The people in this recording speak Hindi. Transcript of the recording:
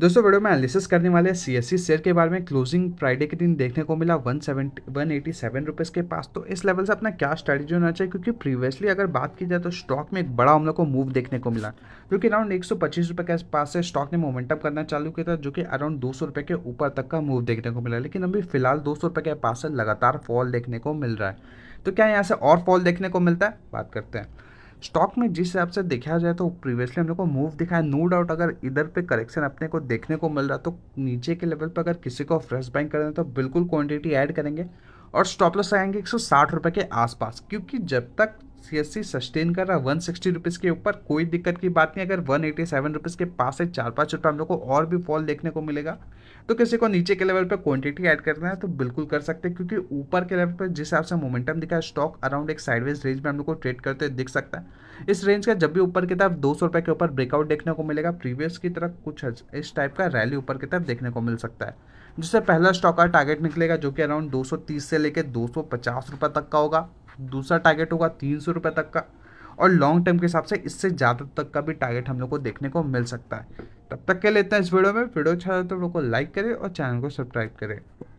दोस्तों वीडियो में एनालिसिस करने वाले सी एस शेयर के बारे में क्लोजिंग फ्राइडे के दिन देखने को मिला one seventy one eighty seven rupees के पास तो इस लेवल से अपना क्या स्ट्रैटेजी होना चाहिए क्योंकि प्रीवियसली अगर बात की जाए तो स्टॉक में एक बड़ा हम लोग को मूव देखने को मिला जो कि अराउंड एक सौ पच्चीस रुपये के पास से स्टॉक ने मोमेंटअप करना चालू किया था जो कि अराउंड दो सौ रुपये के ऊपर तक का मूव देखने को मिला लेकिन अभी फिलहाल दो सौ रुपये के पास से लगातार फॉल देखने को मिल रहा है तो क्या यहाँ से और फॉल देखने को मिलता है बात करते हैं स्टॉक में जिस हिसाब से देखा जाए तो प्रीवियसली हम लोग को मूव दिखा है नो डाउट अगर इधर पे करेक्शन अपने को देखने को मिल रहा तो नीचे के लेवल पर अगर किसी को फ्रेश बाइंग करें तो बिल्कुल क्वांटिटी ऐड करेंगे और स्टॉप लॉस आएंगे एक रुपए के आसपास क्योंकि जब तक सी सस्टेन कर रहा है वन सिक्सटी रुपीज़ के ऊपर कोई दिक्कत की बात नहीं अगर वन एटी सेवन रुपीज़ के पास से चार पाँच रुपये हम लोग को और भी फॉल देखने को मिलेगा तो किसी को नीचे के लेवल पर क्वांटिटी ऐड करना है तो बिल्कुल कर सकते हैं क्योंकि ऊपर के लेवल पर जिस हिसाब से मोमेंटम दिखा है स्टॉक अराउंड एक साइडवेज रेंज में हम लोग को ट्रेड करते दिख सकता है इस रेंज का जब भी ऊपर की तरफ दो सौ के ऊपर ब्रेकआउट देखने को मिलेगा प्रीवियस की तरफ कुछ इस टाइप का रैली ऊपर की तरफ देखने को मिल सकता है जिससे पहला स्टॉक का टारगेट निकलेगा जो कि अराउंड तीस से लेकर दो सौ तक का होगा दूसरा टारगेट होगा तीन सौ तक का और लॉन्ग टर्म के हिसाब से इससे ज़्यादा तक का भी टारगेट हम लोग को देखने को मिल सकता है तब तक के लेते हैं इस वीडियो में वीडियो अच्छा तो वीडियो को लाइक करें और चैनल को सब्सक्राइब करें